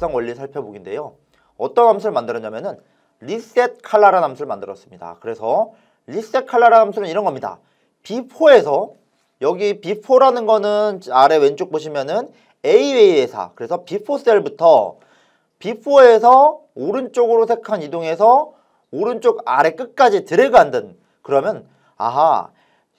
합성 원리 살펴보기인데요. 어떤 함수를 만들었냐면은 리셋 칼라라는 함수를 만들었습니다. 그래서 리셋 칼라라는 함수는 이런 겁니다. B4에서 여기 B4라는 거는 아래 왼쪽 보시면은 A의 a 에서 그래서 B4 셀부터 B4에서 오른쪽으로 색한 이동해서 오른쪽 아래 끝까지 드래그 한든 그러면 아하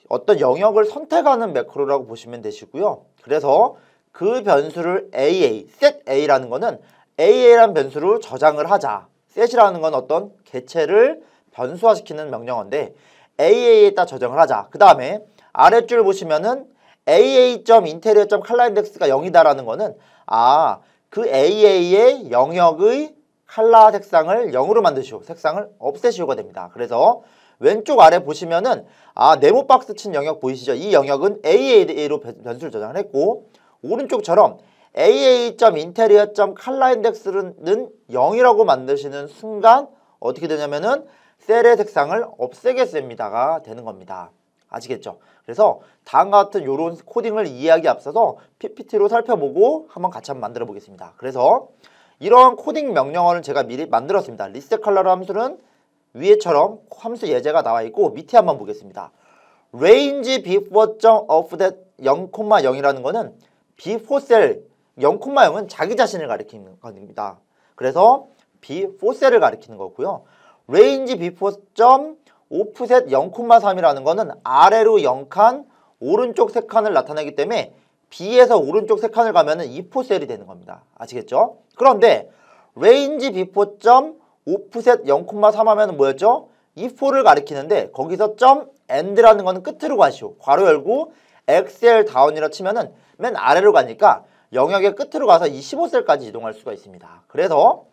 어떤 영역을 선택하는 매크로라고 보시면 되시고요. 그래서 그 변수를 AA, set A라는 거는 AA라는 변수를 저장을 하자. set이라는 건 어떤 개체를 변수화시키는 명령어인데 AA에다 저장을 하자. 그 다음에 아래줄 보시면은 aa.interior.colorIndex가 0이다라는 거는 아, 그 AA의 영역의 칼라 색상을 0으로 만드시오. 색상을 없애시오가 됩니다. 그래서 왼쪽 아래 보시면은 아, 네모 박스 친 영역 보이시죠? 이 영역은 AA로 변수를 저장을 했고 오른쪽처럼 aa.interior.colorindex는 0이라고 만드시는 순간 어떻게 되냐면은 셀의 색상을 없애겠습니다가 되는 겁니다. 아시겠죠? 그래서 다음과 같은 이런 코딩을 이해하기 앞서서 PPT로 살펴보고 한번 같이 한번 만들어 보겠습니다. 그래서 이러한 코딩 명령어를 제가 미리 만들었습니다. 리셋 컬러 함수는 위에처럼 함수 예제가 나와 있고 밑에 한번 보겠습니다. range before.of that 0,0이라는 거는 비포셀 0,0은 자기 자신을 가리키는 겁니다. 그래서 비포셀을 가리키는 거고요. 레인지 비포점 오프셋 0,3이라는 거는 아래로 0칸 오른쪽 세 칸을 나타내기 때문에 B에서 오른쪽 세 칸을 가면은 2포셀이 되는 겁니다. 아시겠죠? 그런데 레인지 비포점 오프셋 0,3 하면은 뭐였죠? 2포를 가리키는데 거기서 점엔드라는 거는 끝으로 가시오. 괄호 열고 엑셀 다운이라 치면은 맨 아래로 가니까 영역의 끝으로 가서 이 15셀까지 이동할 수가 있습니다. 그래서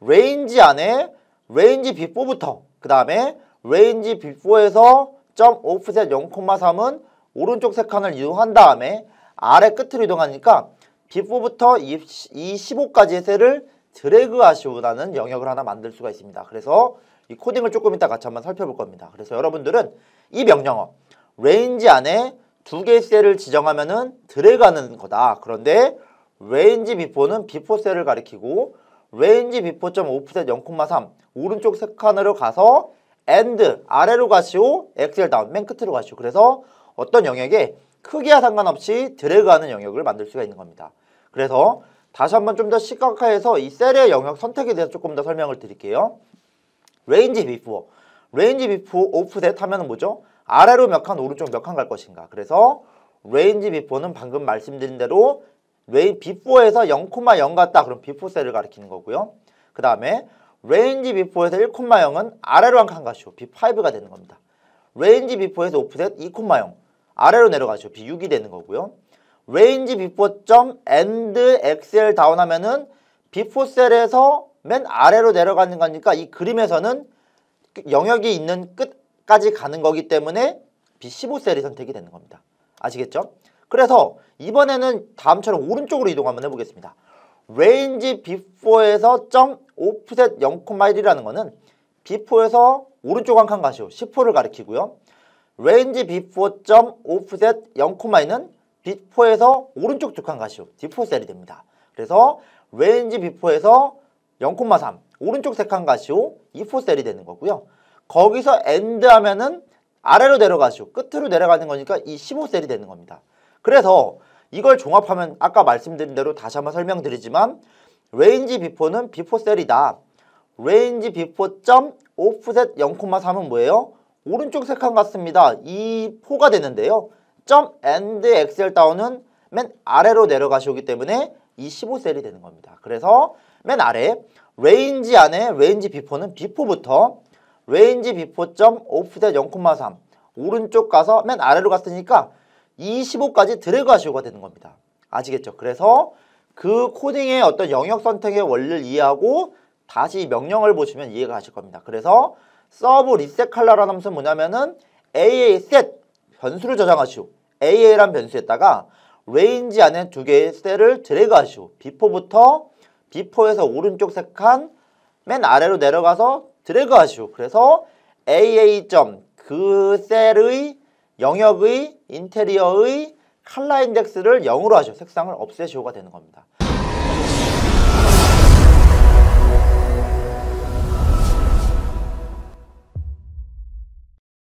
레인지 안에 레인지 비포부터 그 다음에 레인지 비포에서 점 오프셋 0,3은 오른쪽 세 칸을 이동한 다음에 아래 끝으로 이동하니까 비포부터 이 15까지의 셀을 드래그 하시오라는 영역을 하나 만들 수가 있습니다. 그래서 이 코딩을 조금 이따 같이 한번 살펴볼 겁니다. 그래서 여러분들은 이 명령어 레인지 안에 두 개의 셀을 지정하면은 들어가는 거다. 그런데 range before는 before 셀을 가리키고 range before.offset 0,3 오른쪽 세 칸으로 가서 e n d 아래로 가시오 엑셀 다운 맨 끝으로 가시오. 그래서 어떤 영역에 크기와 상관없이 드래그하는 영역을 만들 수가 있는 겁니다. 그래서 다시 한번 좀 더 시각화해서 이 셀의 영역 선택에 대해서 조금 더 설명을 드릴게요. range before. range before offset 하면 은 뭐죠? 아래로 몇 칸, 오른쪽 몇 칸 갈 것인가. 그래서 레인지 비포는 방금 말씀드린 대로 레인 비포에서 0,0 같다. 그럼 비포 셀을 가리키는 거고요. 그 다음에 레인지 비포에서 1,0은 아래로 한 칸 가시오. B5가 되는 겁니다. 레인지 비포에서 오프셋 2,0 아래로 내려가시오. B6이 되는 거고요. 레인지 비포점 엔드 엑셀 다운 하면은 비포 셀에서 맨 아래로 내려가는 거니까 이 그림에서는 영역이 있는 끝 까지 가는 거기 때문에 B15셀이 선택이 되는 겁니다. 아시겠죠? 그래서 이번에는 다음처럼 오른쪽으로 이동 한번 해보겠습니다. range B4에서 점 offset 0,1이라는 거는 B4에서 오른쪽 한 칸 가시오 10호를 가리키고요. range B4 점 offset 0,1은 B4에서 오른쪽 두 칸 가시오 D4 셀이 됩니다. 그래서 range B4에서 0,3 오른쪽 세 칸 가시오 E4 셀이 되는 거고요. 거기서 end 하면은 아래로 내려가죠. 끝으로 내려가는 거니까 이 15셀이 되는 겁니다. 그래서 이걸 종합하면 아까 말씀드린 대로 다시 한번 설명드리지만 range before는 before 셀이다. range before 점 offset 0,3은 뭐예요? 오른쪽 색칸 같습니다. 이 포가 되는데요. 점 and 엑셀 다운은 맨 아래로 내려가시기 때문에 이 15셀이 되는 겁니다. 그래서 맨 아래 레인지 안에 레인지 비포는 비포부터 레인지 비포점 오프대 0,3 오른쪽 가서 맨 아래로 갔으니까 25까지 드래그하시오가 되는 겁니다. 아시겠죠? 그래서 그 코딩의 어떤 영역 선택의 원리를 이해하고 다시 명령을 보시면 이해가 가실 겁니다. 그래서 서브 리셋 칼러라는 함수는 뭐냐면은 AA 셋 변수를 저장하시오. AA란 변수에다가 레인지 안에 두 개의 셀을 드래그하시오. 비포부터 비포에서 오른쪽 색칸 맨 아래로 내려가서 드래그하시오. 그래서 AA 점그 셀의 영역의 인테리어의 칼라 인덱스를 0으로 하죠 색상을 없애시오가 되는 겁니다.